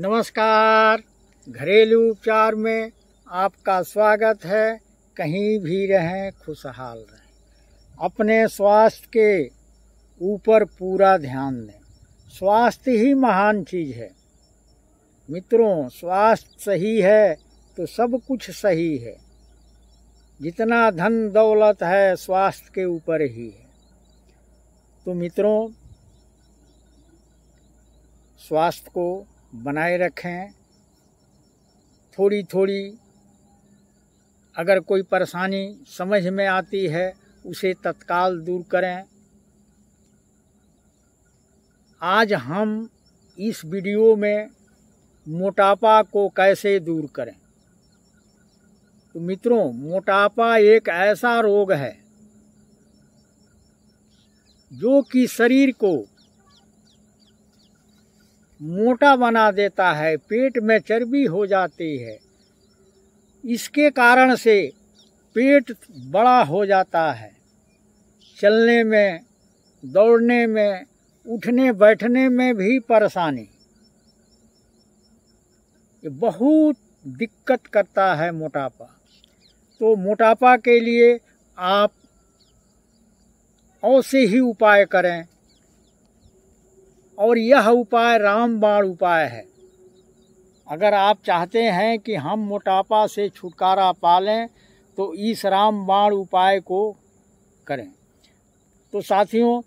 नमस्कार घरेलू उपचार में आपका स्वागत है कहीं भी रहें खुशहाल रहें अपने स्वास्थ्य के ऊपर पूरा ध्यान दें स्वास्थ्य ही महान चीज़ है मित्रों स्वास्थ्य सही है तो सब कुछ सही है जितना धन दौलत है स्वास्थ्य के ऊपर ही है तो मित्रों स्वास्थ्य को बनाए रखें थोड़ी थोड़ी अगर कोई परेशानी समझ में आती है उसे तत्काल दूर करें आज हम इस वीडियो में मोटापा को कैसे दूर करें तो मित्रों मोटापा एक ऐसा रोग है जो कि शरीर को मोटा बना देता है पेट में चर्बी हो जाती है इसके कारण से पेट बड़ा हो जाता है चलने में दौड़ने में उठने बैठने में भी परेशानी ये बहुत दिक्कत करता है मोटापा तो मोटापा के लिए आप और से ही उपाय करें और यह उपाय रामबाण उपाय है अगर आप चाहते हैं कि हम मोटापा से छुटकारा पा लें तो इस रामबाण उपाय को करें तो साथियों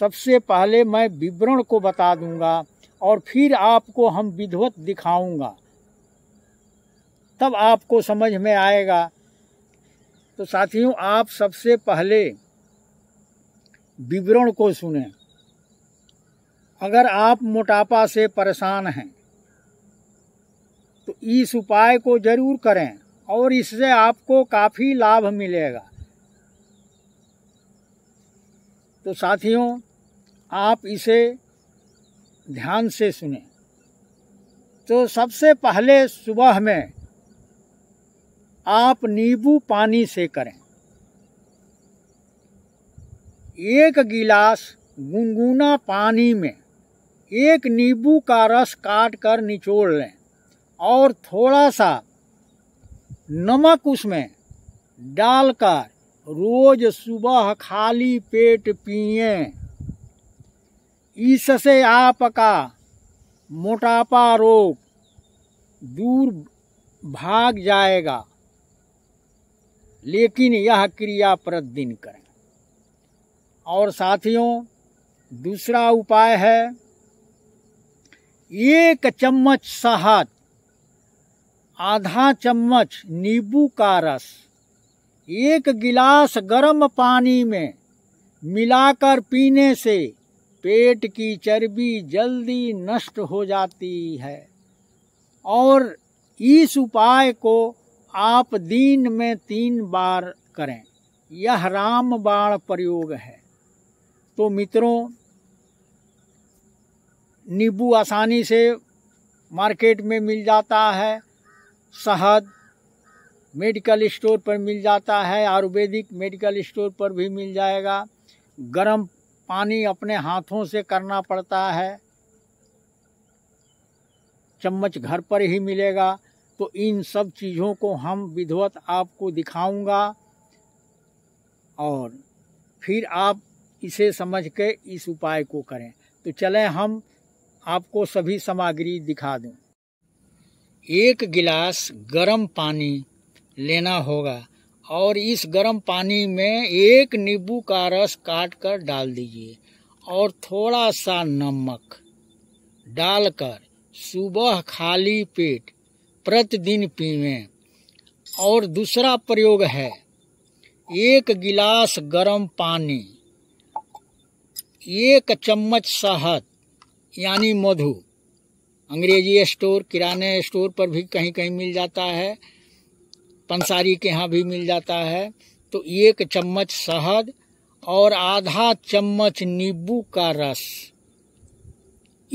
सबसे पहले मैं विवरण को बता दूंगा और फिर आपको हम विधवत दिखाऊंगा तब आपको समझ में आएगा तो साथियों आप सबसे पहले विवरण को सुनें अगर आप मोटापा से परेशान हैं तो इस उपाय को जरूर करें और इससे आपको काफ़ी लाभ मिलेगा तो साथियों आप इसे ध्यान से सुने तो सबसे पहले सुबह में आप नींबू पानी से करें एक गिलास गुनगुना पानी में एक नींबू का रस काट कर निचोड़ लें और थोड़ा सा नमक उसमें डालकर रोज सुबह खाली पेट पिए इससे आपका मोटापा रोग दूर भाग जाएगा लेकिन यह क्रिया प्रतिदिन करें और साथियों दूसरा उपाय है एक चम्मच शहद आधा चम्मच नींबू का रस एक गिलास गर्म पानी में मिलाकर पीने से पेट की चर्बी जल्दी नष्ट हो जाती है और इस उपाय को आप दिन में तीन बार करें यह रामबाण प्रयोग है तो मित्रों नींबू आसानी से मार्केट में मिल जाता है शहद मेडिकल स्टोर पर मिल जाता है आयुर्वेदिक मेडिकल स्टोर पर भी मिल जाएगा गर्म पानी अपने हाथों से करना पड़ता है चम्मच घर पर ही मिलेगा तो इन सब चीज़ों को हम विधवत आपको दिखाऊंगा और फिर आप इसे समझ के इस उपाय को करें तो चलें हम आपको सभी सामग्री दिखा दूं। एक गिलास गर्म पानी लेना होगा और इस गर्म पानी में एक नींबू का रस काट कर डाल दीजिए और थोड़ा सा नमक डालकर सुबह खाली पेट प्रतिदिन पीएँ और दूसरा प्रयोग है एक गिलास गर्म पानी एक चम्मच शहद यानी मधु अंग्रेजी स्टोर किराने स्टोर पर भी कहीं कहीं मिल जाता है पंसारी के यहाँ भी मिल जाता है तो एक चम्मच शहद और आधा चम्मच नींबू का रस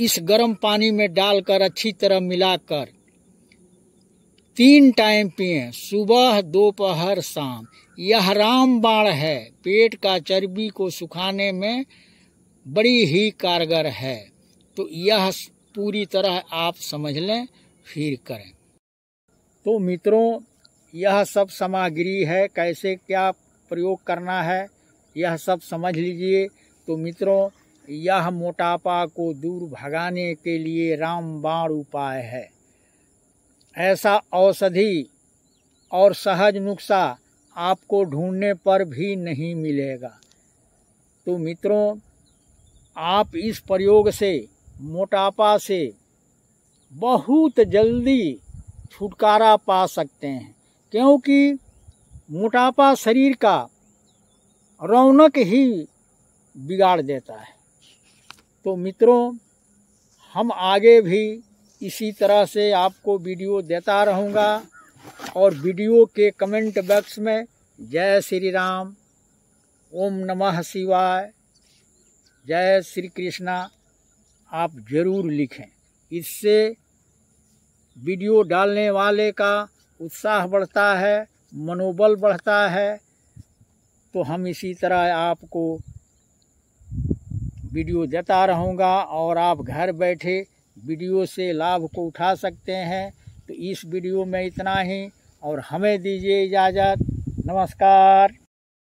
इस गर्म पानी में डालकर अच्छी तरह मिलाकर तीन टाइम पिए सुबह दोपहर शाम यह रामबाण है पेट का चर्बी को सुखाने में बड़ी ही कारगर है तो यह पूरी तरह आप समझ लें फिर करें तो मित्रों यह सब सामग्री है कैसे क्या प्रयोग करना है यह सब समझ लीजिए तो मित्रों यह मोटापा को दूर भगाने के लिए रामबाण उपाय है ऐसा औषधि और सहज नुस्खा आपको ढूंढने पर भी नहीं मिलेगा तो मित्रों आप इस प्रयोग से मोटापा से बहुत जल्दी छुटकारा पा सकते हैं क्योंकि मोटापा शरीर का रौनक ही बिगाड़ देता है तो मित्रों हम आगे भी इसी तरह से आपको वीडियो देता रहूँगा और वीडियो के कमेंट बॉक्स में जय श्री राम ओम नमः शिवाय जय श्री कृष्णा आप ज़रूर लिखें इससे वीडियो डालने वाले का उत्साह बढ़ता है मनोबल बढ़ता है तो हम इसी तरह आपको वीडियो देता रहूँगा और आप घर बैठे वीडियो से लाभ को उठा सकते हैं तो इस वीडियो में इतना ही और हमें दीजिए इजाज़त नमस्कार